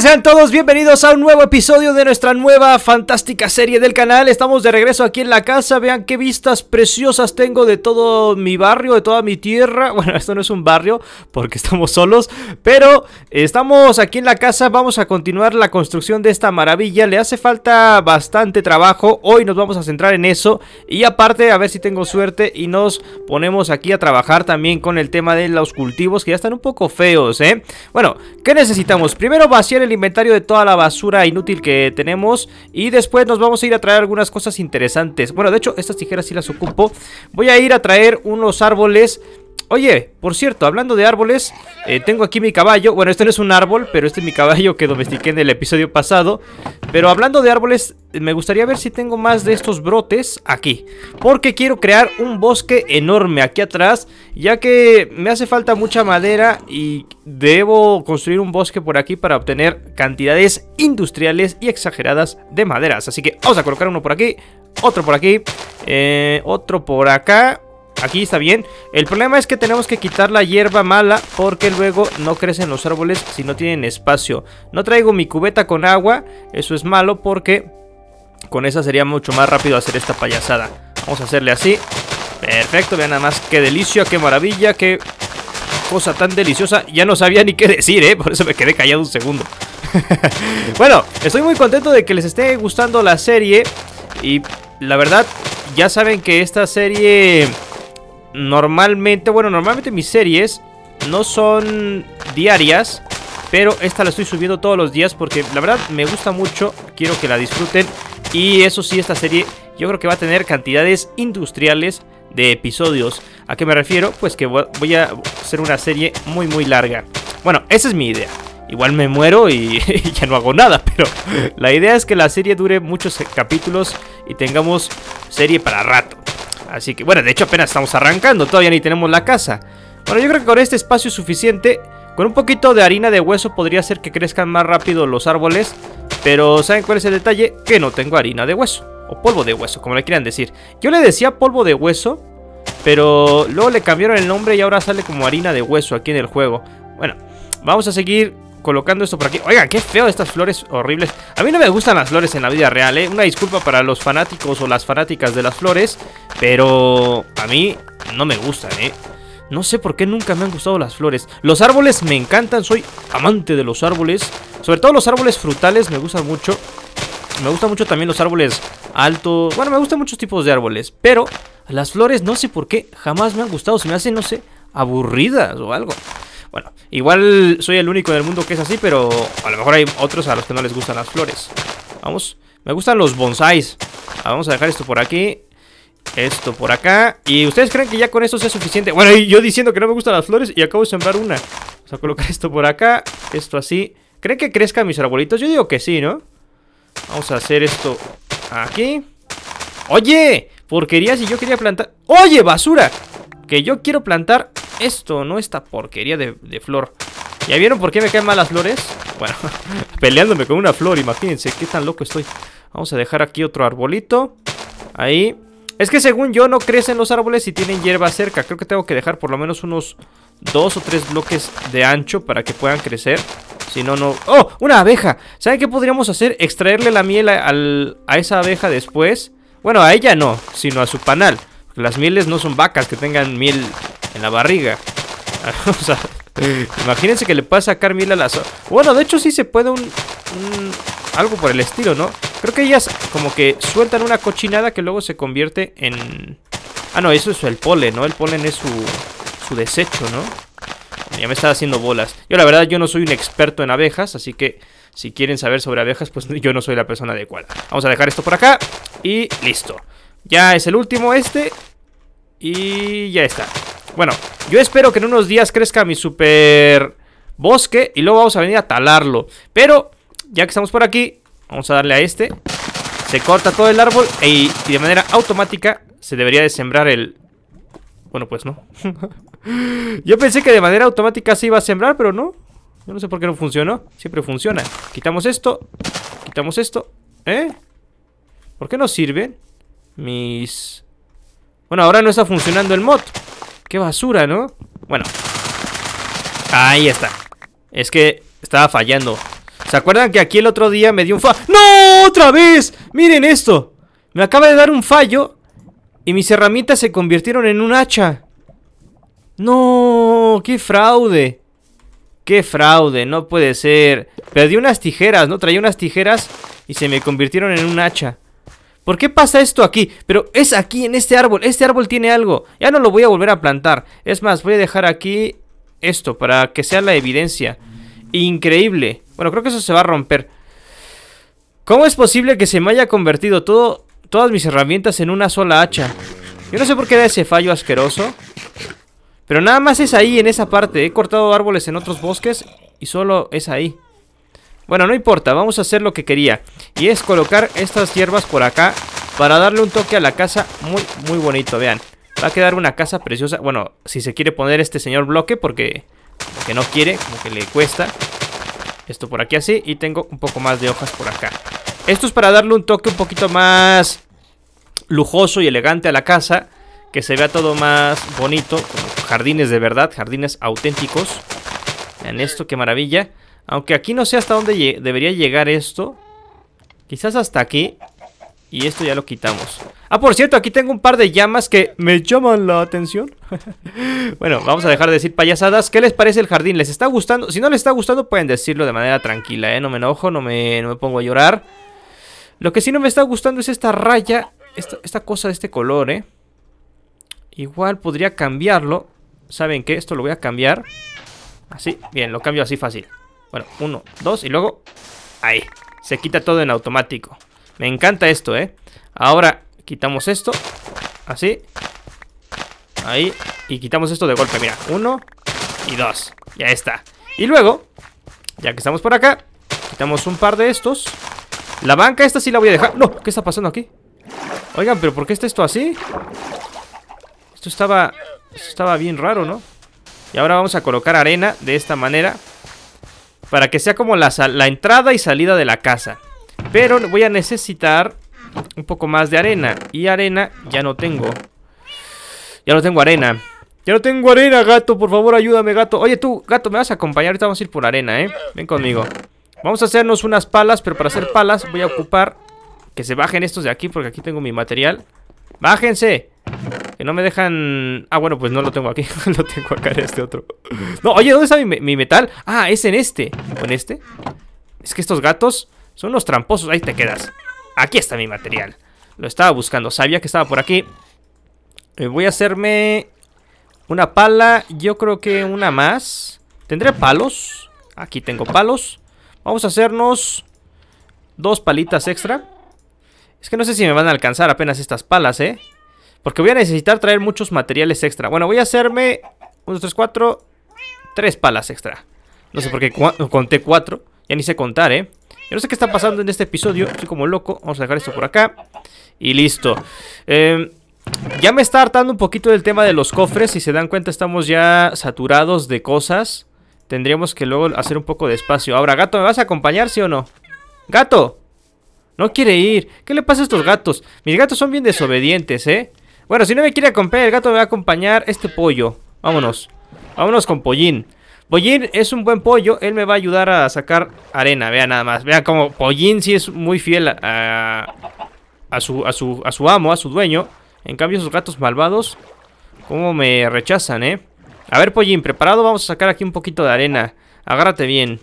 Sean todos bienvenidos a un nuevo episodio de nuestra nueva fantástica serie del canal. Estamos de regreso aquí en la casa. Vean qué vistas preciosas tengo de todo mi barrio, de toda mi tierra. Bueno, esto no es un barrio porque estamos solos, pero estamos aquí en la casa. Vamos a continuar la construcción de esta maravilla. Le hace falta bastante trabajo. Hoy nos vamos a centrar en eso. Y aparte, a ver si tengo suerte y nos ponemos aquí a trabajar también con el tema de los cultivos que ya están un poco feos, ¿eh? Bueno, ¿qué necesitamos? Primero vaciar el inventario de toda la basura inútil que tenemos y después nos vamos a ir a traer algunas cosas interesantes. Bueno, de hecho, estas tijeras sí las ocupo. Voy a ir a traer unos árboles Oye, por cierto, hablando de árboles, eh, tengo aquí mi caballo. Bueno, este no es un árbol, pero este es mi caballo que domestiqué en el episodio pasado. Pero hablando de árboles, me gustaría ver si tengo más de estos brotes aquí. Porque quiero crear un bosque enorme aquí atrás, ya que me hace falta mucha madera y debo construir un bosque por aquí para obtener cantidades industriales y exageradas de maderas. Así que vamos a colocar uno por aquí, otro por aquí, eh, otro por acá Aquí está bien. El problema es que tenemos que quitar la hierba mala porque luego no crecen los árboles si no tienen espacio. No traigo mi cubeta con agua, eso es malo porque con esa sería mucho más rápido hacer esta payasada. Vamos a hacerle así. Perfecto, vean nada más qué delicia, qué maravilla, qué cosa tan deliciosa. Ya no sabía ni qué decir, ¿eh? Por eso me quedé callado un segundo. bueno, estoy muy contento de que les esté gustando la serie y la verdad, ya saben que esta serie normalmente, bueno, normalmente mis series no son diarias, pero esta la estoy subiendo todos los días porque la verdad me gusta mucho, quiero que la disfruten y eso sí, esta serie yo creo que va a tener cantidades industriales de episodios. ¿A qué me refiero? Pues que voy a hacer una serie muy muy larga. Bueno, esa es mi idea. Igual me muero y ya no hago nada, pero la idea es que la serie dure muchos capítulos y tengamos serie para rato. Así que, bueno, de hecho apenas estamos arrancando, todavía ni tenemos la casa. Bueno, yo creo que con este espacio suficiente, con un poquito de harina de hueso podría hacer que crezcan más rápido los árboles. Pero ¿saben cuál es el detalle? Que no tengo harina de hueso, o polvo de hueso, como le quieran decir. Yo le decía polvo de hueso, pero luego le cambiaron el nombre y ahora sale como harina de hueso aquí en el juego. Bueno, vamos a seguir colocando esto por aquí. Oigan, qué feo estas flores horribles. A mí no me gustan las flores en la vida real, ¿eh? Una disculpa para los fanáticos o las fanáticas de las flores, pero a mí no me gustan, ¿eh? No sé por qué nunca me han gustado las flores. Los árboles me encantan, soy amante de los árboles. Sobre todo los árboles frutales me gustan mucho. Me gustan mucho también los árboles altos. Bueno, me gustan muchos tipos de árboles, pero las flores no sé por qué jamás me han gustado. Se me hacen, no sé, aburridas o algo. Bueno, igual soy el único del mundo que es así, pero a lo mejor hay otros a los que no les gustan las flores. Vamos, me gustan los bonsáis. Ah, vamos a dejar esto por aquí. Esto por acá. ¿Y ustedes creen que ya con esto sea suficiente? Bueno, yo diciendo que no me gustan las flores y acabo de sembrar una. Vamos a colocar esto por acá. Esto así. ¿Creen que crezcan mis arbolitos? Yo digo que sí, ¿no? Vamos a hacer esto aquí. ¡Oye! Porquería si yo quería plantar... ¡Oye, basura! Que yo quiero plantar esto, ¿no? Esta porquería de, flor. ¿Ya vieron por qué me caen mal las flores? Bueno, peleándome con una flor, imagínense qué tan loco estoy. Vamos a dejar aquí otro arbolito. Ahí. Es que según yo no crecen los árboles si tienen hierba cerca. Creo que tengo que dejar por lo menos unos dos o tres bloques de ancho para que puedan crecer. Si no, no... ¡Oh! ¡Una abeja! ¿Saben qué podríamos hacer? Extraerle la miel a esa abeja después. Bueno, a ella no, sino a su panal. Las mieles no son vacas que tengan miel en la barriga. o sea, imagínense que le pasa a Carmila a Bueno, de hecho sí se puede un, algo por el estilo, ¿no? Creo que ellas como que sueltan una cochinada que luego se convierte en... Ah, no, eso es el polen, ¿no? El polen es su, su desecho, ¿no? Ya me está haciendo bolas. Yo la verdad, yo no soy un experto en abejas, así que si quieren saber sobre abejas, pues yo no soy la persona adecuada. Vamos a dejar esto por acá y listo. Ya es el último este y ya está. Bueno, yo espero que en unos días crezca mi super bosque y luego vamos a venir a talarlo. Pero, ya que estamos por aquí, vamos a darle a este. Se corta todo el árbol e y de manera automática se debería de sembrar el... Bueno, pues no. yo pensé que de manera automática se iba a sembrar, pero no. Yo no sé por qué no funcionó. Siempre funciona. Quitamos esto. Quitamos esto. ¿Eh? ¿Por qué no sirven mis... Bueno, ahora no está funcionando el mod. Qué basura, ¿no? Bueno. Ahí está. Es que estaba fallando. ¿Se acuerdan que aquí el otro día me dio un fallo? ¡No! ¡Otra vez! Miren esto. Me acaba de dar un fallo y mis herramientas se convirtieron en un hacha. ¡No! ¡Qué fraude! ¡Qué fraude! No puede ser. Perdí unas tijeras, ¿no? Traía unas tijeras y se me convirtieron en un hacha. ¿Por qué pasa esto aquí? Pero es aquí, en este árbol. Este árbol tiene algo. Ya no lo voy a volver a plantar. Es más, voy a dejar aquí esto para que sea la evidencia. Increíble. Bueno, creo que eso se va a romper. ¿Cómo es posible que se me haya convertido todo, todas mis herramientas en una sola hacha? Yo no sé por qué era ese fallo asqueroso. Pero nada más es ahí, en esa parte. He cortado árboles en otros bosques y solo es ahí. Bueno, no importa, vamos a hacer lo que quería y es colocar estas hierbas por acá para darle un toque a la casa muy, muy bonito, vean. Va a quedar una casa preciosa, bueno, si se quiere poner este señor bloque porque, no quiere, como que le cuesta. Esto por aquí así y tengo un poco más de hojas por acá. Esto es para darle un toque un poquito más lujoso y elegante a la casa. Que se vea todo más bonito, jardines de verdad, jardines auténticos. Vean esto, qué maravilla. Aunque aquí no sé hasta dónde debería llegar esto. Quizás hasta aquí. Y esto ya lo quitamos. Ah, por cierto, aquí tengo un par de llamas que me llaman la atención. bueno, vamos a dejar de decir payasadas. ¿Qué les parece el jardín? ¿Les está gustando? Si no les está gustando, pueden decirlo de manera tranquila, ¿eh? No me enojo, no me, pongo a llorar. Lo que sí no me está gustando es esta raya, esta, esta cosa de este color, ¿eh? Igual podría cambiarlo. ¿Saben qué? Esto lo voy a cambiar. Así, bien, lo cambio así fácil. Bueno, uno, dos y luego... Ahí. Se quita todo en automático. Me encanta esto, ¿eh? Ahora quitamos esto. Así. Ahí. Y quitamos esto de golpe, mira. Uno y dos. Ya está. Y luego, ya que estamos por acá, quitamos un par de estos. La banca esta sí la voy a dejar. No, ¿qué está pasando aquí? Oigan, pero ¿por qué está esto así? Esto estaba... Esto estaba bien raro, ¿no? Y ahora vamos a colocar arena de esta manera para que sea como la, entrada y salida de la casa. Pero voy a necesitar un poco más de arena. Y arena ya no tengo. Ya no tengo arena. Ya no tengo arena, gato. Por favor, ayúdame, gato. Oye, tú, gato, me vas a acompañar. Ahorita vamos a ir por arena, ¿eh? Ven conmigo. Vamos a hacernos unas palas, pero para hacer palas voy a ocupar que se bajen estos de aquí porque aquí tengo mi material. ¡Bájense! Que no me dejan... Ah, bueno, pues no lo tengo aquí. lo tengo acá en este otro. no, oye, ¿dónde está mi, metal? Ah, es en este. ¿O en este? Es que estos gatos son los tramposos. Ahí te quedas. Aquí está mi material. Lo estaba buscando. Sabía que estaba por aquí. Eh, voy a hacerme una pala. Yo creo que una más. ¿Tendré palos? Aquí tengo palos. Vamos a hacernos dos palitas extra. Es que no sé si me van a alcanzar apenas estas palas, ¿eh? Porque voy a necesitar traer muchos materiales extra. Bueno, voy a hacerme... Uno, 2, 3, 4... palas extra. No sé por qué conté cuatro. Ya ni sé contar, ¿eh? Yo no sé qué está pasando en este episodio. Estoy como loco. Vamos a dejar esto por acá. Y listo. Em, ya me está hartando un poquito del tema de los cofres. Si se dan cuenta, estamos ya saturados de cosas. Tendríamos que luego hacer un poco de espacio. Ahora, gato, ¿me vas a acompañar, sí o no? ¡Gato! No quiere ir. ¿Qué le pasa a estos gatos? Mis gatos son bien desobedientes, ¿eh? Bueno, si no me quiere acompañar, el gato me va a acompañar este pollo. Vámonos. Vámonos con Pollín. Pollín es un buen pollo. Él me va a ayudar a sacar arena. Vean nada más. Vean como Pollín sí es muy fiel a, a, su, a, su, amo, a su dueño. En cambio, esos gatos malvados, cómo me rechazan, ¿eh? A ver, Pollín, preparado. Vamos a sacar aquí un poquito de arena. Agárrate bien.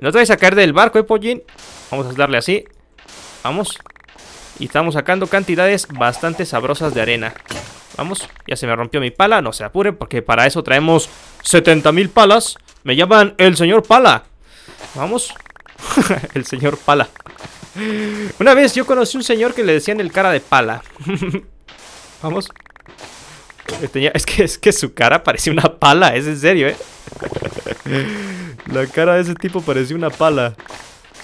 No te vayas a caer del barco, ¿eh, Pollín? Vamos a darle así. Vamos. Y estamos sacando cantidades bastante sabrosas de arena. Vamos, ya se me rompió mi pala, no se apuren porque para eso traemos 70.000 palas. Me llaman el señor pala. Vamos. el señor pala. Una vez yo conocí un señor que le decían el cara de pala. Vamos. Eh, tenía, es, que, es que su cara parecía una pala, es en serio, ¿eh? La cara de ese tipo parecía una pala.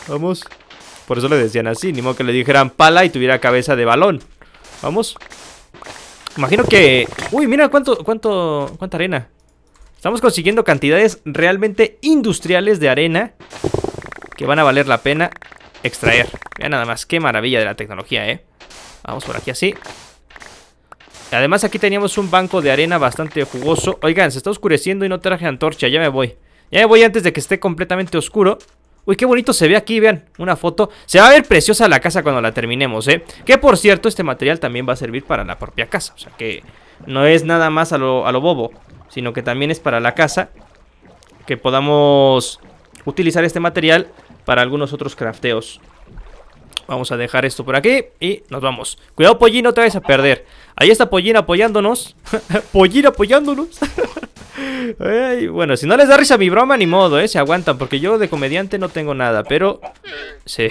Vamos. Por eso le decían así, ni modo que le dijeran pala y tuviera cabeza de balón. Vamos. Imagino que... Uy, mira cuánto, cuánto, cuánta arena. Estamos consiguiendo cantidades realmente industriales de arena que van a valer la pena extraer. Mira nada más, qué maravilla de la tecnología, ¿eh? Vamos por aquí así. Además aquí teníamos un banco de arena bastante jugoso. Oigan, se está oscureciendo y no traje antorcha, ya me voy. Ya me voy antes de que esté completamente oscuro. Uy, qué bonito se ve aquí, vean, una foto. Se va a ver preciosa la casa cuando la terminemos, ¿eh? Que por cierto, este material también va a servir para la propia casa. O sea que no es nada más a lo, bobo, sino que también es para la casa. Que podamos utilizar este material para algunos otros crafteos. Vamos a dejar esto por aquí y nos vamos. Cuidado, Pollín, no te vayas a perder. Ahí está Pollín apoyándonos. Pollín apoyándonos. bueno, si no les da risa mi broma, ni modo, ¿eh? Se aguantan, porque yo de comediante no tengo nada, pero... sí.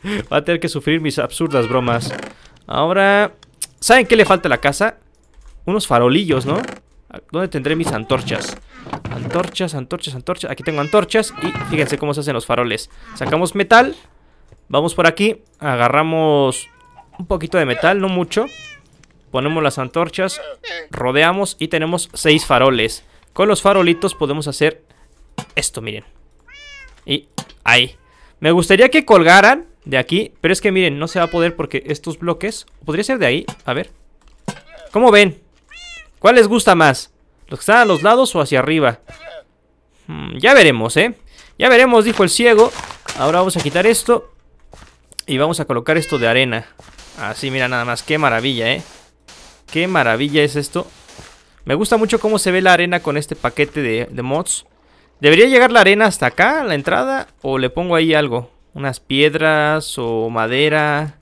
Va a tener que sufrir mis absurdas bromas. Ahora... ¿Saben qué le falta a la casa? Unos farolillos, ¿no? ¿Dónde tendré mis antorchas? Antorchas, antorchas, antorchas. Aquí tengo antorchas y fíjense cómo se hacen los faroles. Sacamos metal, Vamos por aquí, agarramos un poquito de metal, no mucho. Ponemos las antorchas, rodeamos y tenemos seis faroles. Con los farolitos podemos hacer esto, miren. Y ahí. Me gustaría que colgaran de aquí, pero es que miren, no se va a poder porque estos bloques... Podría ser de ahí, a ver. ¿Cómo ven? ¿Cuál les gusta más? ¿Los que están a los lados o hacia arriba? Hmm, ya veremos, ¿eh? Ya veremos, dijo el ciego. Ahora vamos a quitar esto. Y vamos a colocar esto de arena. Así, mira nada más. Qué maravilla, ¿eh? Qué maravilla es esto. Me gusta mucho cómo se ve la arena con este paquete de, mods. ¿Debería llegar la arena hasta acá, a la entrada? ¿O le pongo ahí algo? Unas piedras o madera.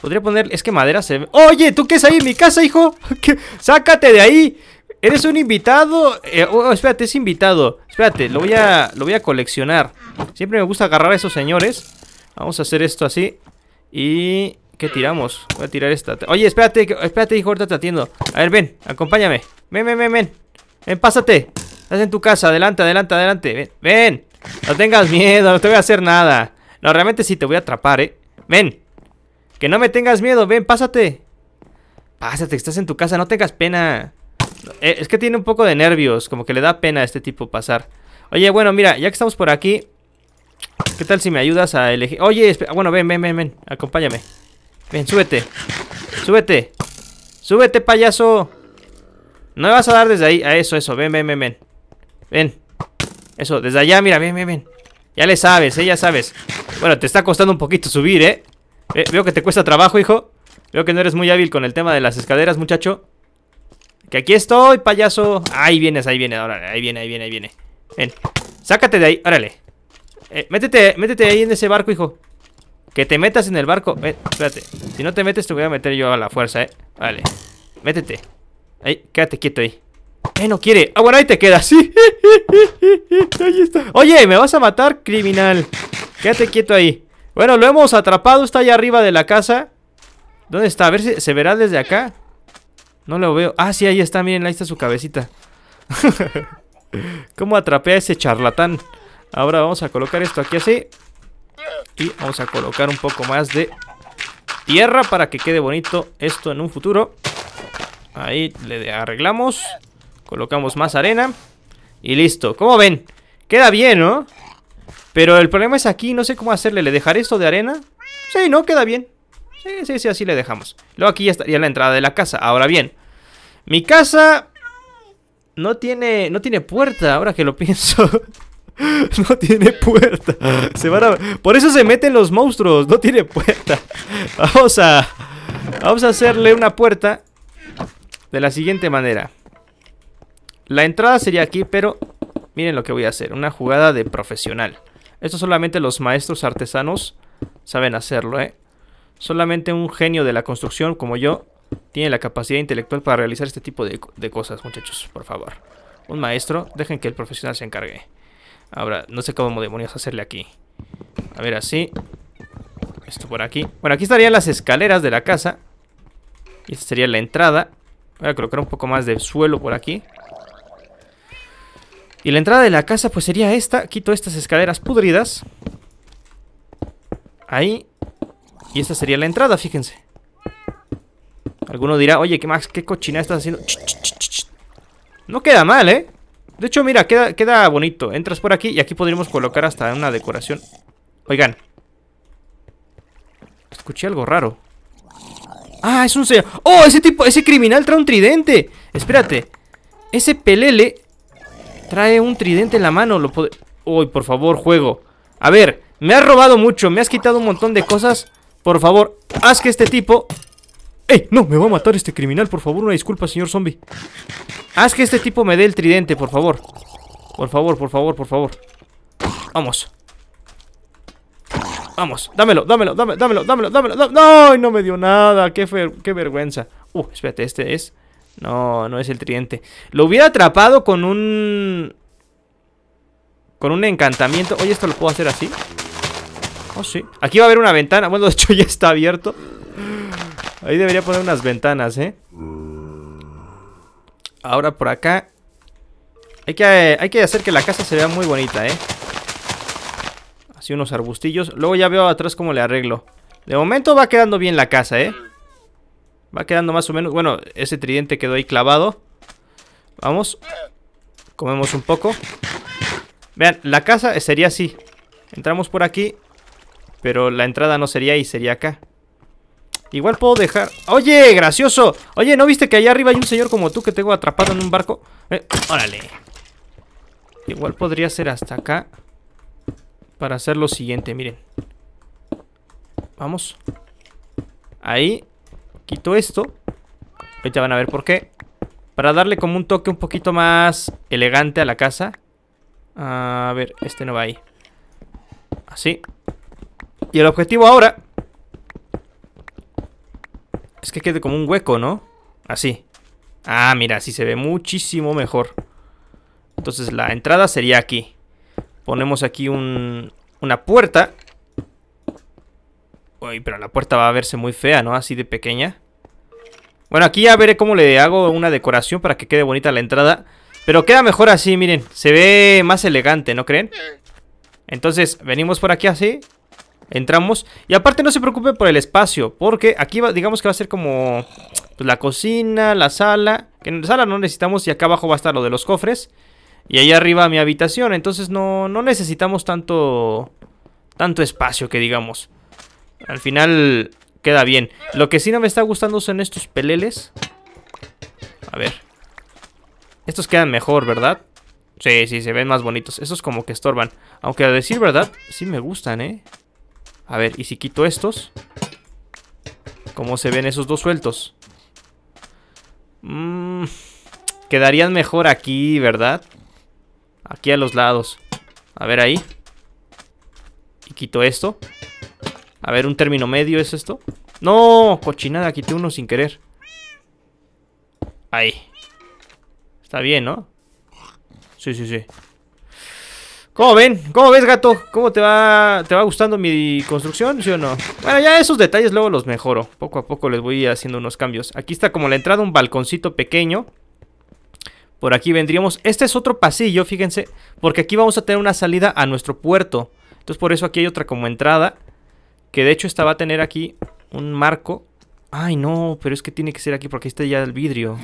Podría poner... Es que madera se ve... ¡Oye! ¿Tú qué es ahí en mi casa, hijo? ¡Sácate de ahí! Eres un invitado. Eh, oh, oh, espérate, es invitado. Espérate, lo voy a, lo voy a coleccionar. Siempre me gusta agarrar a esos señores. Vamos a hacer esto así. Y... ¿Qué tiramos? Voy a tirar esta. Oye, espérate, espérate, hijo, ahorita te atiendo. A ver, ven, acompáñame. Ven, ven, ven, ven. Ven, pásate. Estás en tu casa, adelante, adelante, adelante. Ven, ven. No tengas miedo, no te voy a hacer nada. No, realmente sí te voy a atrapar, eh. Ven. Que no me tengas miedo, ven, pásate. Pásate, estás en tu casa, no tengas pena. Eh, es que tiene un poco de nervios, como que le da pena a este tipo pasar. Oye, bueno, mira, ya que estamos por aquí, ¿Qué tal si me ayudas a elegir? Oye, bueno, ven, ven, ven, ven. Acompáñame. Ven, súbete. Súbete. Súbete, payaso. No me vas a dar desde ahí. A eso, eso. Ven, ven, ven, ven. Ven. Eso, desde allá, mira, ven, ven, ven. Ya le sabes, eh, ya sabes. Bueno, te está costando un poquito subir, eh. eh veo que te cuesta trabajo, hijo. Veo que no eres muy hábil con el tema de las escaleras, muchacho. Que aquí estoy, payaso. Ahí vienes, ahí viene, ahora, ahí viene, ahí viene, ahí viene. Ven. Sácate de ahí, órale. Eh, métete, métete ahí en ese barco, hijo. Que te metas en el barco. Eh, espérate. Si no te metes, te voy a meter yo a la fuerza, eh. Vale. Métete. Ahí, quédate quieto ahí. Eh, no quiere. Ah, bueno, ahí te quedas. Sí. ahí está. Oye, me vas a matar, criminal. Quédate quieto ahí. Bueno, lo hemos atrapado. Está allá arriba de la casa. ¿Dónde está? A ver si se verá desde acá. No lo veo. Ah, sí, ahí está. Miren, ahí está su cabecita. ¿Cómo atrapé a ese charlatán? Ahora vamos a colocar esto aquí así. Y vamos a colocar un poco más de tierra para que quede bonito esto en un futuro. Ahí le arreglamos. Colocamos más arena. Y listo. Como ven? Queda bien, ¿no? Pero el problema es aquí, no sé cómo hacerle. ¿Le dejaré esto de arena? Sí, no, queda bien. Sí, sí, sí, así le dejamos. Luego aquí ya estaría la entrada de la casa. Ahora bien, mi casa no tiene, no tiene puerta, ahora que lo pienso. No tiene puerta. Por eso se meten los monstruos. No tiene puerta. Vamos a... Vamos a hacerle una puerta de la siguiente manera. La entrada sería aquí, pero miren lo que voy a hacer. Una jugada de profesional. Esto solamente los maestros artesanos saben hacerlo, ¿eh? Solamente un genio de la construcción como yo tiene la capacidad intelectual para realizar este tipo de, de cosas, muchachos, por favor. Un maestro, dejen que el profesional se encargue. Ahora, no sé cómo demonios hacerle aquí. A ver, así. Esto por aquí. Bueno, aquí estarían las escaleras de la casa. Y esta sería la entrada. Voy a colocar un poco más de suelo por aquí. Y la entrada de la casa pues sería esta. Quito estas escaleras pudridas. Ahí. Y esta sería la entrada, fíjense. Alguno dirá, oye, ¿qué más? ¿Qué cochina estás haciendo? No queda mal, ¿eh? De hecho, mira, queda, bonito. Entras por aquí y aquí podríamos colocar hasta una decoración. Oigan. Escuché algo raro. ¡Ah, es un señor! ¡Oh, ese tipo, ese criminal trae un tridente! Espérate. Ese pelele trae un tridente en la mano. Lo ¡Uy, por favor, juego! A ver, me has robado mucho, me has quitado un montón de cosas. Por favor, haz que este tipo ¡Ey! No, me va a matar este criminal, por favor, una disculpa, señor zombie. Haz que este tipo me dé el tridente, por favor. Por favor, por favor, por favor. Vamos. Vamos, dámelo, dámelo, dámelo, dámelo, dámelo, dámelo. No, no me dio nada. Qué, qué vergüenza. Uh, espérate, este es... No, no es el tridente. Lo hubiera atrapado con un... Con un encantamiento. Oye, esto lo puedo hacer así. Oh, sí. Aquí va a haber una ventana. Bueno, de hecho ya está abierto. Ahí debería poner unas ventanas, ¿eh? Ahora por acá. Hay que, hay que hacer que la casa se vea muy bonita, ¿eh? Así unos arbustillos. Luego ya veo atrás cómo le arreglo. De momento va quedando bien la casa, ¿eh? Va quedando más o menos... Bueno, ese tridente quedó ahí clavado. Vamos. Comemos un poco. Vean, la casa sería así. Entramos por aquí. Pero la entrada no sería ahí, sería acá. Igual puedo dejar... ¡Oye, gracioso! Oye, ¿no viste que allá arriba hay un señor como tú que tengo atrapado en un barco? Eh, ¡Órale! Igual podría ser hasta acá para hacer lo siguiente, miren. Vamos. Ahí. Quito esto. Ahorita van a ver por qué. Para darle como un toque un poquito más elegante a la casa. A ver, este no va ahí. Así. Y el objetivo ahora es que quede como un hueco, ¿no? Así. Ah, mira, así se ve muchísimo mejor. Entonces la entrada sería aquí. Ponemos aquí un, una puerta. Uy, pero la puerta va a verse muy fea, ¿no? Así de pequeña. Bueno, aquí ya veré cómo le hago una decoración para que quede bonita la entrada. Pero queda mejor así, miren. Se ve más elegante, ¿no creen? Entonces, venimos por aquí así entramos. Y aparte no se preocupe por el espacio, porque aquí digamos que va a ser como pues, la cocina, la sala. Que en la sala no necesitamos y acá abajo va a estar lo de los cofres. Y ahí arriba mi habitación, entonces no, no necesitamos tanto, tanto espacio que digamos. Al final queda bien. Lo que sí no me está gustando son estos peleles. A ver. Estos quedan mejor, ¿verdad? Sí, sí, se ven más bonitos. Estos como que estorban. Aunque a decir verdad, sí me gustan, ¿eh? A ver, y si quito estos. ¿Cómo se ven esos dos sueltos? Mm, quedarían mejor aquí, ¿verdad? Aquí a los lados. A ver ahí. Y quito esto. A ver, un término medio es esto. No, cochinada, quité uno sin querer. Ahí. Está bien, ¿no? Sí, sí, sí. ¿Cómo ven? ¿Cómo ves, gato? ¿Cómo te va, te va gustando mi construcción? ¿Sí o no? Bueno, ya esos detalles luego los mejoro. Poco a poco les voy haciendo unos cambios. Aquí está como la entrada, un balconcito pequeño. Por aquí vendríamos. Este es otro pasillo, fíjense. Porque aquí vamos a tener una salida a nuestro puerto. Entonces por eso aquí hay otra como entrada. Que de hecho esta va a tener aquí un marco. Ay, no, pero es que tiene que ser aquí porque ahí está ya el vidrio.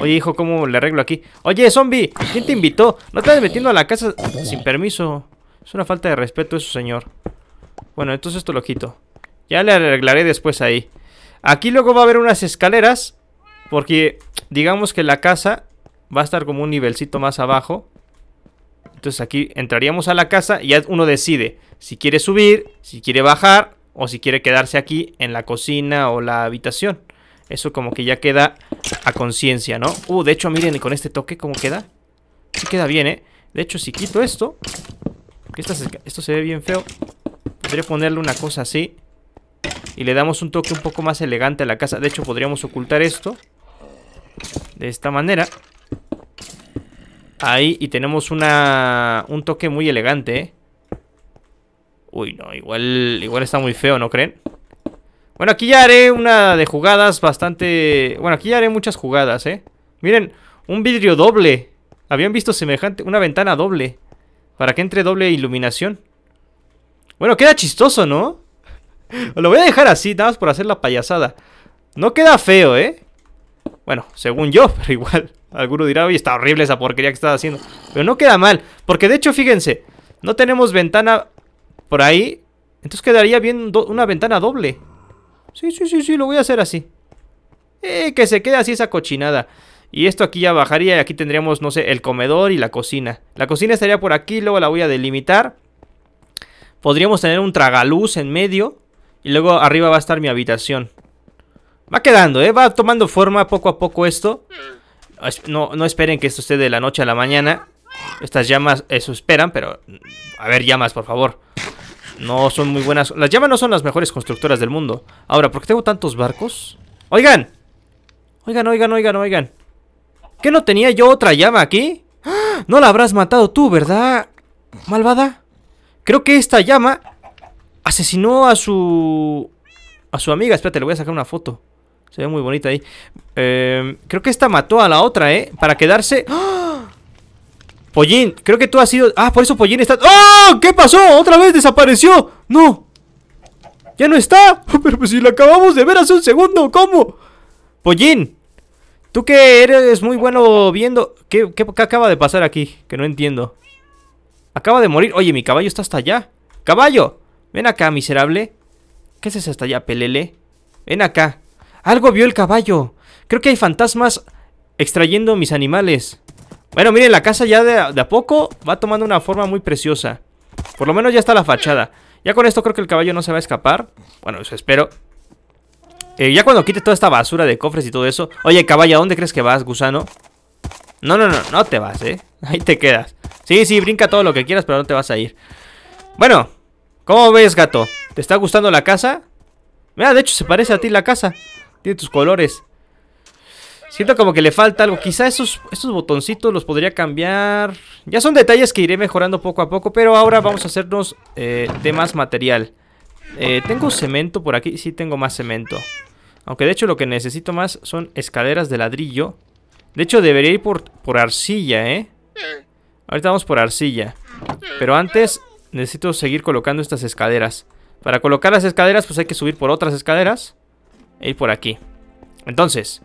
Oye, hijo, ¿cómo le arreglo aquí? Oye, zombie, ¿quién te invitó? No te vas metiendo a la casa sin permiso. Es una falta de respeto eso, señor. Bueno, entonces esto lo quito. Ya le arreglaré después ahí. Aquí luego va a haber unas escaleras. Porque digamos que la casa va a estar como un nivelcito más abajo. Entonces aquí entraríamos a la casa y ya uno decide si quiere subir, si quiere bajar o si quiere quedarse aquí en la cocina o la habitación. Eso como que ya queda a conciencia, ¿no? Uh, de hecho, miren, con este toque, ¿cómo queda? Sí queda bien, ¿eh? De hecho, si quito esto... esto se ve bien feo. Podría ponerle una cosa así. Y le damos un toque un poco más elegante a la casa. De hecho, podríamos ocultar esto. De esta manera. Ahí, y tenemos una, un toque muy elegante, ¿eh? Uy, no, igual, igual está muy feo, ¿no creen? Bueno, aquí ya haré una de jugadas bastante... Bueno, aquí ya haré muchas jugadas, ¿eh? Miren, un vidrio doble. Habían visto semejante... Una ventana doble. Para que entre doble iluminación. Bueno, queda chistoso, ¿no? Lo voy a dejar así, nada más por hacer la payasada. No queda feo, ¿eh? Bueno, según yo, pero igual. Alguno dirá, oye, está horrible esa porquería que estás haciendo. Pero no queda mal. Porque de hecho, fíjense, no tenemos ventana por ahí. Entonces quedaría bien una ventana doble. Sí, sí, sí, sí, lo voy a hacer así. Eh, que se quede así esa cochinada. Y esto aquí ya bajaría y aquí tendríamos, no sé, el comedor y la cocina. La cocina estaría por aquí, luego la voy a delimitar. Podríamos tener un tragaluz en medio y luego arriba va a estar mi habitación. Va quedando, ¿eh? Va tomando forma poco a poco esto. No, no esperen que esto esté de la noche a la mañana. Estas llamas, eso esperan, pero... A ver, llamas, por favor. No son muy buenas. Las llamas no son las mejores constructoras del mundo. Ahora, ¿por qué tengo tantos barcos? ¡Oigan! Oigan, oigan, oigan, oigan. ¿Qué no tenía yo otra llama aquí? ¡Ah! No la habrás matado tú, ¿verdad? Malvada. Creo que esta llama asesinó a su... A su amiga. Espérate, le voy a sacar una foto. Se ve muy bonita ahí. Eh, creo que esta mató a la otra, ¿eh? Para quedarse... ¡Ah! Pollín, creo que tú has sido... Ah, por eso Pollín está... ¡Oh! ¿Qué pasó? ¡Otra vez desapareció! ¡No! ¡Ya no está! Pero pues, si lo acabamos de ver hace un segundo, ¿cómo? Pollín, tú que eres muy bueno viendo... ¿Qué, qué, qué acaba de pasar aquí? Que no entiendo. Acaba de morir. Oye, mi caballo está hasta allá. ¡Caballo! Ven acá, miserable. ¿Qué haces hasta allá, pelele? Ven acá. Algo vio el caballo. Creo que hay fantasmas extrayendo mis animales. Bueno, miren, la casa ya de, a poco va tomando una forma muy preciosa. Por lo menos ya está la fachada. Ya con esto creo que el caballo no se va a escapar. Bueno, eso espero. Eh, ya cuando quite toda esta basura de cofres y todo eso. Oye, caballo, ¿a dónde crees que vas, gusano? No, no, no, no te vas, ¿eh? Ahí te quedas. Sí, sí, brinca todo lo que quieras, pero no te vas a ir. Bueno, ¿cómo ves, gato? ¿Te está gustando la casa? Mira, de hecho se parece a ti la casa. Tiene tus colores. Siento como que le falta algo. Quizá esos, esos botoncitos los podría cambiar. Ya son detalles que iré mejorando poco a poco. Pero ahora vamos a hacernos eh, de más material. Eh, tengo cemento por aquí. Sí, tengo más cemento. Aunque de hecho lo que necesito más son escaleras de ladrillo. De hecho debería ir por, por arcilla, ¿eh? Ahorita vamos por arcilla. Pero antes necesito seguir colocando estas escaleras. Para colocar las escaleras pues hay que subir por otras escaleras. E ir por aquí. Entonces,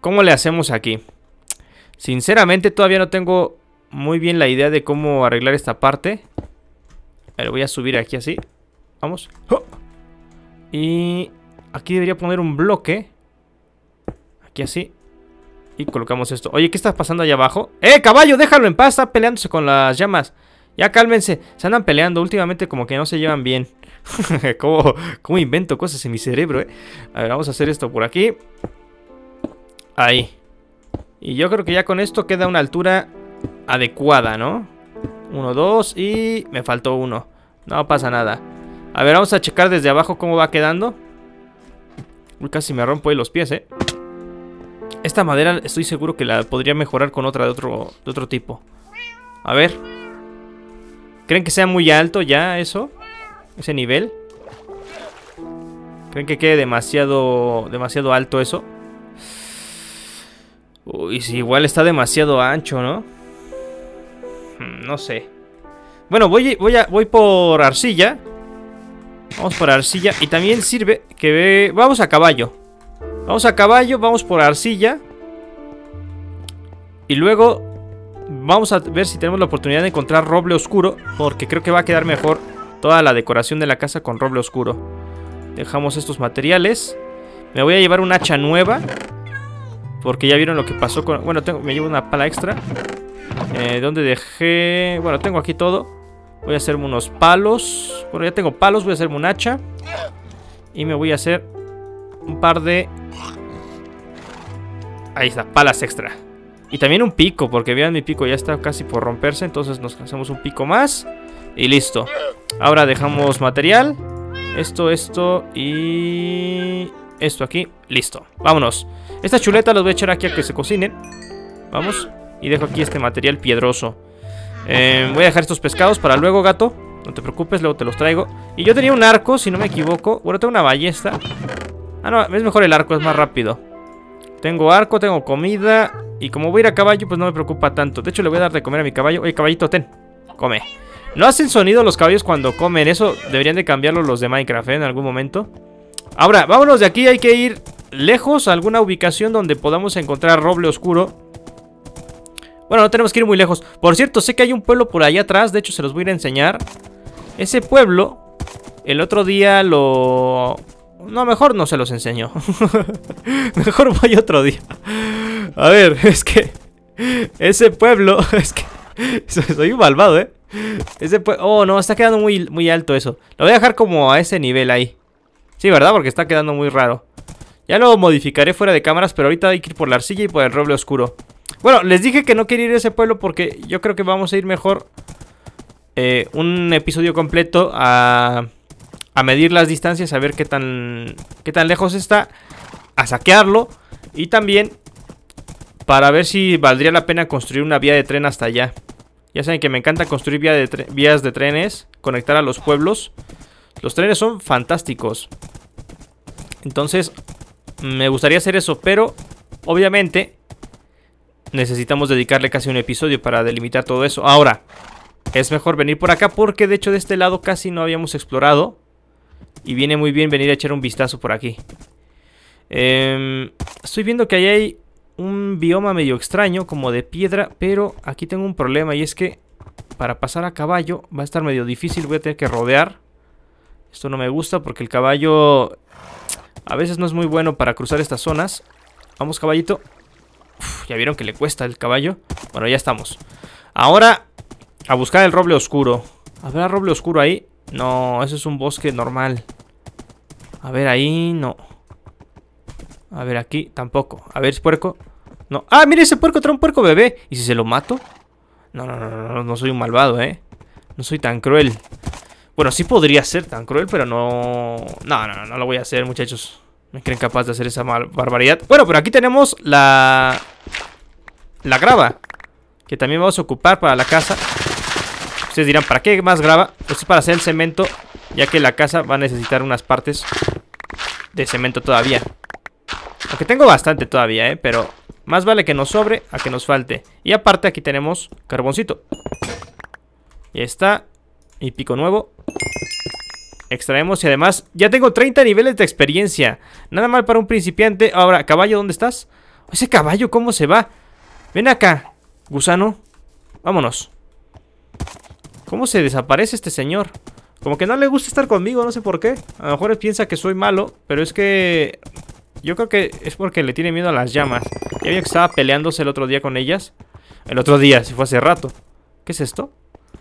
¿Cómo le hacemos aquí? Sinceramente todavía no tengo muy bien la idea de cómo arreglar esta parte. A ver, voy a subir aquí así. Vamos. Y aquí debería poner un bloque. Aquí así. Y colocamos esto. Oye, ¿qué está pasando allá abajo? ¡Eh, caballo! Déjalo en paz. Está peleándose con las llamas. Ya cálmense. Se andan peleando. Últimamente como que no se llevan bien. ¿Cómo, ¿Cómo invento cosas en mi cerebro, eh? A ver, vamos a hacer esto por aquí. Ahí. Y yo creo que ya con esto queda una altura adecuada, ¿no? Uno, dos y me faltó uno. No pasa nada. A ver, vamos a checar desde abajo cómo va quedando. casi me rompo ahí los pies, ¿eh? Esta madera estoy seguro que la podría mejorar con otra de otro, de otro tipo. A ver. ¿Creen que sea muy alto ya eso? ¿Ese nivel? ¿Creen que quede demasiado, demasiado alto eso? Uy, si igual está demasiado ancho, ¿no? Hmm, no sé. Bueno, voy, voy, a, voy por arcilla. Vamos por arcilla. Y también sirve que ve... Vamos a caballo. Vamos a caballo, vamos por arcilla. Y luego vamos a ver si tenemos la oportunidad de encontrar roble oscuro. Porque creo que va a quedar mejor toda la decoración de la casa con roble oscuro. Dejamos estos materiales. Me voy a llevar un hacha nueva. Porque ya vieron lo que pasó con... Bueno, me llevo una pala extra. Eh, ¿Dónde dejé? Bueno, tengo aquí todo. Voy a hacerme unos palos. Bueno, ya tengo palos. Voy a hacerme un hacha. Y me voy a hacer un par de... Ahí está, palas extra. Y también un pico, porque vean mi pico ya está casi por romperse. Entonces nos hacemos un pico más. Y listo. Ahora dejamos material. Esto, esto y esto aquí, listo, vámonos. Estas chuletas las voy a echar aquí a que se cocinen. Vamos, y dejo aquí este material piedroso. Eh, voy a dejar estos pescados para luego, gato. No te preocupes, luego te los traigo. Y yo tenía un arco, si no me equivoco. Bueno, tengo una ballesta. Ah, no, es mejor el arco, es más rápido. Tengo arco, tengo comida. Y como voy a ir a caballo, pues no me preocupa tanto. De hecho, le voy a dar de comer a mi caballo. Oye, caballito, ten. Come. No hacen sonido los caballos cuando comen. Eso deberían de cambiarlo los de Minecraft, ¿eh? En algún momento. Ahora, vámonos de aquí, hay que ir lejos a alguna ubicación donde podamos encontrar roble oscuro. Bueno, no tenemos que ir muy lejos. Por cierto, sé que hay un pueblo por allá atrás, de hecho se los voy a ir a enseñar. Ese pueblo, el otro día lo... No, mejor no se los enseño. mejor voy otro día. A ver, es que... Ese pueblo, es que... Soy un malvado, ¿eh? Ese pueblo... Oh, no, está quedando muy, muy alto eso. Lo voy a dejar como a ese nivel ahí. Sí, ¿verdad? Porque está quedando muy raro. Ya lo modificaré fuera de cámaras, pero ahorita hay que ir por la arcilla y por el roble oscuro. Bueno, les dije que no quería ir a ese pueblo porque yo creo que vamos a ir mejor eh, un episodio completo a, a medir las distancias, a ver qué tan, qué tan lejos está, a saquearlo y también para ver si valdría la pena construir una vía de tren hasta allá. Ya saben que me encanta construir vías de trenes, conectar a los pueblos los trenes son fantásticos. Entonces, me gustaría hacer eso, pero obviamente necesitamos dedicarle casi un episodio para delimitar todo eso. Ahora, es mejor venir por acá porque de hecho de este lado casi no habíamos explorado. Y viene muy bien venir a echar un vistazo por aquí. Em, estoy viendo que ahí hay un bioma medio extraño, como de piedra, pero aquí tengo un problema y es que para pasar a caballo va a estar medio difícil, voy a tener que rodear. Esto no me gusta porque el caballo a veces no es muy bueno para cruzar estas zonas. Vamos, caballito. ya vieron que le cuesta el caballo. Bueno, ya estamos. Ahora, a buscar el roble oscuro. ¿Habrá roble oscuro ahí? No, ese es un bosque normal. A ver, ahí no. A ver, aquí tampoco. A ver, es puerco. No. ¡Ah, mire ese puerco! Trae un puerco bebé. ¿Y si se lo mato? No, no, no, no, no soy un malvado, ¿eh? No soy tan cruel. Bueno, sí podría ser tan cruel, pero no... No, no, no, lo voy a hacer, muchachos. Me creen capaz de hacer esa barbaridad. Bueno, pero aquí tenemos la... La grava. Que también vamos a ocupar para la casa. Ustedes dirán, ¿para qué más grava? Pues es para hacer el cemento. Ya que la casa va a necesitar unas partes de cemento todavía. Aunque tengo bastante todavía, ¿eh? Pero más vale que nos sobre a que nos falte. Y aparte aquí tenemos carboncito. Y está. Y pico nuevo. Extraemos y además ya tengo 30 niveles de experiencia. Nada mal para un principiante. Ahora, caballo, ¿dónde estás? Ese caballo, ¿cómo se va? Ven acá, gusano. Vámonos. ¿Cómo se desaparece este señor? Como que no le gusta estar conmigo, no sé por qué. A lo mejor piensa que soy malo, pero es que... Yo creo que es porque le tiene miedo a las llamas. Ya que estaba peleándose el otro día con ellas. El otro día, si fue hace rato. ¿Qué es esto?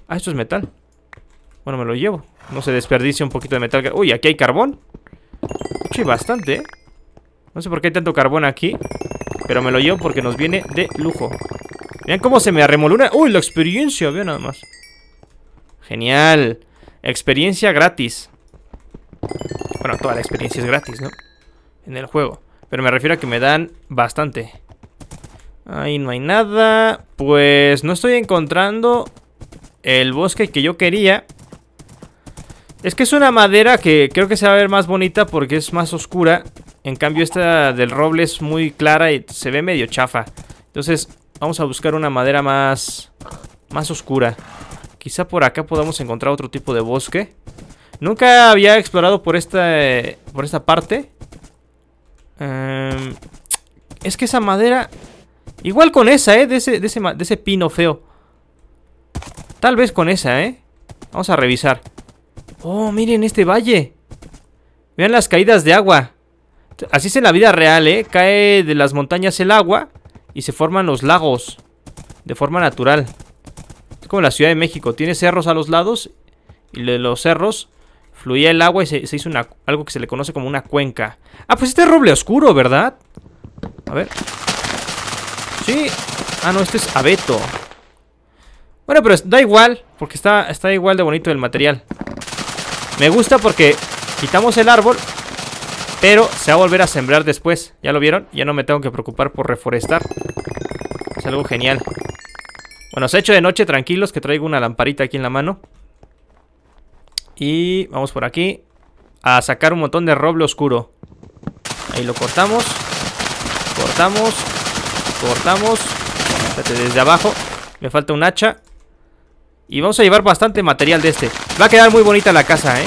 Ah, esto es metal. Bueno, me lo llevo. No se desperdicie un poquito de metal. Uy, aquí hay carbón. Sí, bastante, ¿eh? No sé por qué hay tanto carbón aquí. Pero me lo llevo porque nos viene de lujo. Vean cómo se me arremoluna. Uy, la experiencia. Vean nada más. Genial. Experiencia gratis. Bueno, toda la experiencia es gratis, ¿no? En el juego. Pero me refiero a que me dan bastante. Ahí no hay nada. Pues no estoy encontrando el bosque que yo quería. Es que es una madera que creo que se va a ver más bonita porque es más oscura. En cambio esta del roble es muy clara y se ve medio chafa. Entonces vamos a buscar una madera más, más oscura. Quizá por acá podamos encontrar otro tipo de bosque. Nunca había explorado por esta, por esta parte. Em, es que esa madera... Igual con esa, ¿eh? De ese, ese, de ese pino feo. Tal vez con esa, ¿eh? Vamos a revisar. Oh, miren este valle. Vean las caídas de agua. Así es en la vida real, ¿eh? Cae de las montañas el agua y se forman los lagos de forma natural. Es como la Ciudad de México. Tiene cerros a los lados y de los cerros fluía el agua y se, hizo una, algo que se le conoce como una cuenca. Ah, pues este es roble oscuro, ¿verdad? A ver. Sí. Ah, no, este es abeto. Bueno, pero da igual, porque está, está igual de bonito el material. Me gusta porque quitamos el árbol, pero se va a volver a sembrar después. ¿Ya lo vieron? Ya no me tengo que preocupar por reforestar. Es algo genial. Bueno, se ha hecho de noche, tranquilos, que traigo una lamparita aquí en la mano. Y vamos por aquí a sacar un montón de roble oscuro. Ahí lo cortamos. Cortamos. Cortamos. Espérate, desde abajo. Me falta un hacha. Y vamos a llevar bastante material de este Va a quedar muy bonita la casa, ¿eh?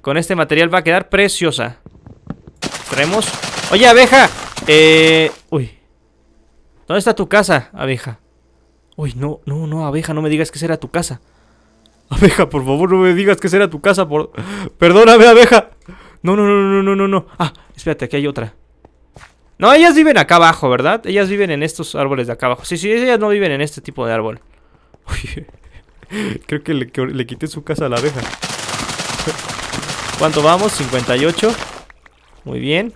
Con este material va a quedar preciosa Traemos Oye, abeja Eh... Uy ¿Dónde está tu casa, abeja? Uy, no, no, no, abeja, no me digas que será tu casa Abeja, por favor, no me digas que será tu casa por... Perdóname, abeja No, no, no, no, no, no, no Ah, espérate, aquí hay otra No, ellas viven acá abajo, ¿verdad? Ellas viven en estos árboles de acá abajo Sí, sí, ellas no viven en este tipo de árbol Uy, Creo que le, quité su casa a la abeja. ¿Cuánto vamos? 58. Muy bien.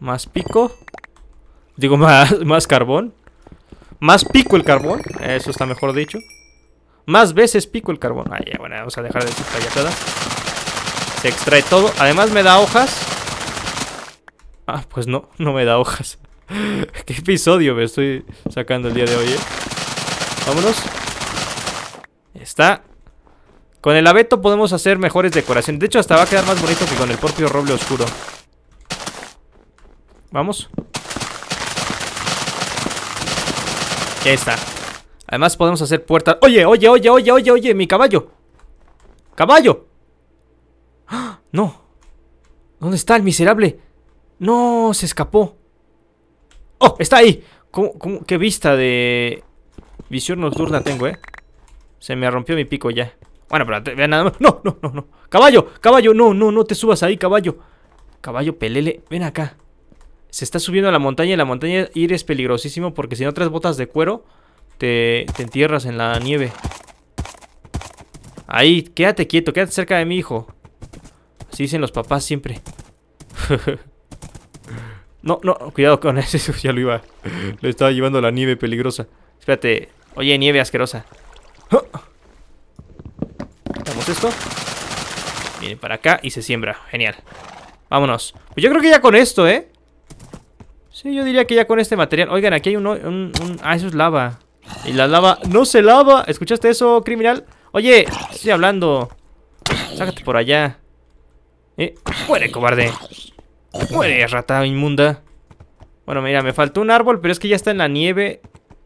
Más pico. Digo, más, más carbón. Más pico el carbón. Eso está mejor dicho. Más veces pico el carbón. Ah, ya, bueno, vamos a dejar de decir payasada. Se extrae todo. Además me da hojas. Ah, pues no, no me da hojas. Qué episodio me estoy sacando el día de hoy, eh? Vámonos está. Con el abeto podemos hacer mejores decoraciones. De hecho, hasta va a quedar más bonito que con el propio roble oscuro. Vamos. Ya está. Además podemos hacer puertas. Oye, oye, oye, oye, oye, oye, mi caballo. ¡Caballo! ¡Ah! No. ¿Dónde está el miserable? No, se escapó. ¡Oh! Está ahí. qué vista de... Visión nocturna tengo, eh. Se me rompió mi pico ya. Bueno, pero vean nada más. No, no, no, no. Caballo, caballo, no, no, no te subas ahí, caballo. Caballo, pelele, ven acá. Se está subiendo a la montaña y la montaña ir es peligrosísimo porque si no traes botas de cuero, te, te entierras en la nieve. Ahí, quédate quieto, quédate cerca de mi hijo. Así dicen los papás siempre. no, no, cuidado con eso, ya lo iba. Le estaba llevando la nieve peligrosa. Espérate, oye, nieve asquerosa. Damos esto. Viene para acá y se siembra. Genial. Vámonos. Pues yo creo que ya con esto, ¿eh? Sí, yo diría que ya con este material. Oigan, aquí hay un... Ah, eso es lava. Y la lava no se lava. ¿Escuchaste eso, criminal? Oye, estoy hablando. Sácate por allá. Eh, muere, cobarde. Muere, rata inmunda. Bueno, mira, me faltó un árbol, pero es que ya está en la nieve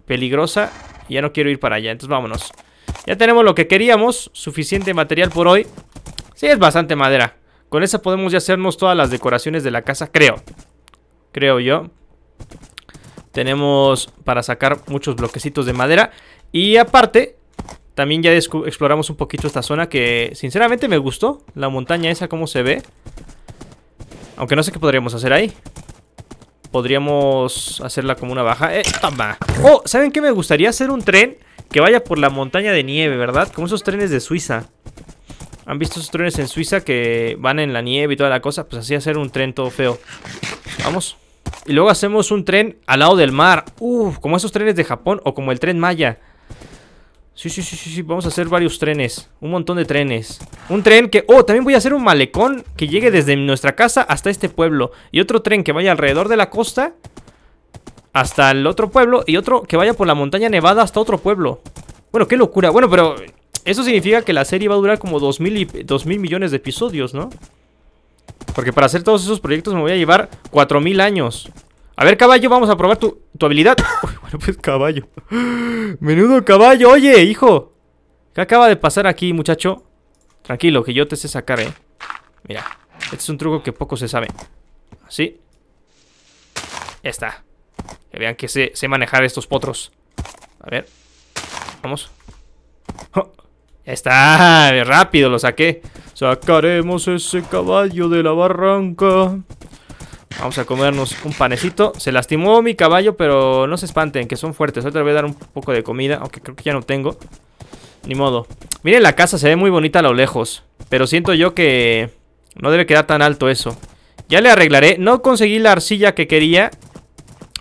peligrosa. Y ya no quiero ir para allá, entonces vámonos. Ya tenemos lo que queríamos, suficiente material por hoy. Sí, es bastante madera. Con esa podemos ya hacernos todas las decoraciones de la casa, creo. Creo yo. Tenemos para sacar muchos bloquecitos de madera. Y aparte, también ya exploramos un poquito esta zona que sinceramente me gustó. La montaña esa, como se ve. Aunque no sé qué podríamos hacer ahí. Podríamos hacerla como una baja. ¡Eh, ¡Oh! ¿Saben qué? Me gustaría hacer un tren que vaya por la montaña de nieve, ¿verdad? Como esos trenes de Suiza. ¿Han visto esos trenes en Suiza que van en la nieve y toda la cosa? Pues así hacer un tren todo feo. Vamos. Y luego hacemos un tren al lado del mar. Uf, como esos trenes de Japón o como el tren Maya. Sí, sí, sí, sí, sí. Vamos a hacer varios trenes. Un montón de trenes. Un tren que... Oh, también voy a hacer un malecón que llegue desde nuestra casa hasta este pueblo. Y otro tren que vaya alrededor de la costa hasta el otro pueblo y otro que vaya por la montaña nevada hasta otro pueblo. Bueno, qué locura. Bueno, pero eso significa que la serie va a durar como dos mil millones de episodios, ¿no? Porque para hacer todos esos proyectos me voy a llevar cuatro mil años. A ver, caballo, vamos a probar tu, tu habilidad. Uy, bueno, pues caballo. Menudo caballo. Oye, hijo. ¿Qué acaba de pasar aquí, muchacho? Tranquilo, que yo te sé sacar, ¿eh? Mira, este es un truco que poco se sabe. Así. Ya está. Que vean que sé, manejar estos potros. A ver. Vamos. ¡Oh! Ya está. Rápido, lo saqué. Sacaremos ese caballo de la barranca. Vamos a comernos un panecito. Se lastimó mi caballo, pero no se espanten, que son fuertes. Ahorita le voy a dar un poco de comida, aunque creo que ya no tengo. Ni modo. Miren, la casa se ve muy bonita a lo lejos. Pero siento yo que no debe quedar tan alto eso. Ya le arreglaré. No conseguí la arcilla que quería,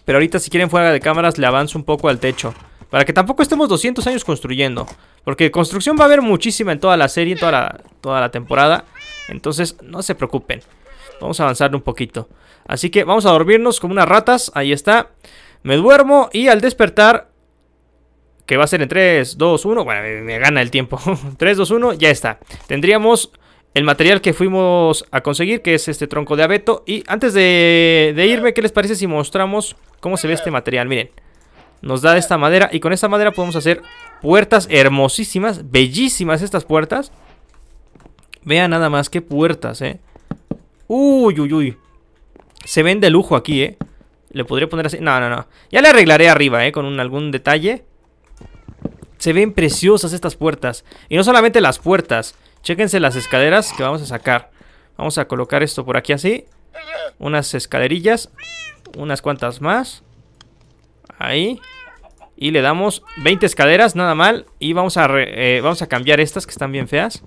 pero ahorita si quieren fuera de cámaras le avanzo un poco al techo. Para que tampoco estemos 200 años construyendo. Porque construcción va a haber muchísima en toda la serie, en toda la, toda la temporada. Entonces no se preocupen. Vamos a avanzar un poquito. Así que vamos a dormirnos como unas ratas. Ahí está. Me duermo y al despertar... Que va a ser en 3, 2, 1. Bueno, me gana el tiempo. 3, 2, 1. Ya está. Tendríamos el material que fuimos a conseguir, que es este tronco de abeto. Y antes de, irme, ¿qué les parece si mostramos cómo se ve este material? Miren, nos da esta madera y con esta madera podemos hacer puertas hermosísimas, bellísimas estas puertas. Vean nada más qué puertas, ¿eh? Uy, uy, uy. Se ven de lujo aquí, ¿eh? Le podría poner así. No, no, no. Ya le arreglaré arriba, ¿eh? Con algún detalle. Se ven preciosas estas puertas. Y no solamente las puertas, Chéquense las escaleras que vamos a sacar. Vamos a colocar esto por aquí así. Unas escalerillas. Unas cuantas más. Ahí. Y le damos 20 escaleras, nada mal. Y vamos a, eh, vamos a cambiar estas que están bien feas.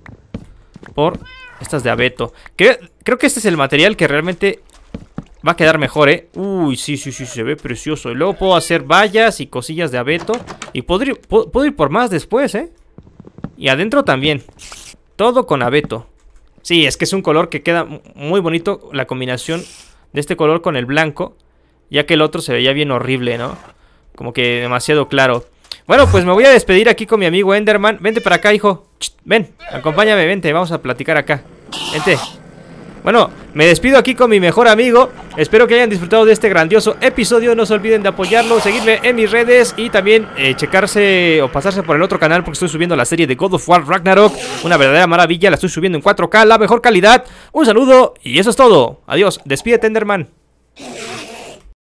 Por estas de abeto. Creo, que este es el material que realmente va a quedar mejor, ¿eh? Uy, sí, sí, sí, se ve precioso. Y luego puedo hacer vallas y cosillas de abeto. Y puedo puedo ir por más después, ¿eh? Y adentro también. Todo con abeto. Sí, es que es un color que queda muy bonito la combinación de este color con el blanco, ya que el otro se veía bien horrible, ¿no? Como que demasiado claro. Bueno, pues me voy a despedir aquí con mi amigo Enderman. Vente para acá, hijo. Ven, acompáñame, vente, vamos a platicar acá. Vente. Bueno, me despido aquí con mi mejor amigo. Espero que hayan disfrutado de este grandioso episodio. No se olviden de apoyarlo, seguirme en mis redes y también eh, checarse o pasarse por el otro canal porque estoy subiendo la serie de God of War Ragnarok. Una verdadera maravilla, la estoy subiendo en 4K, la mejor calidad. Un saludo y eso es todo. Adiós, despide Tenderman.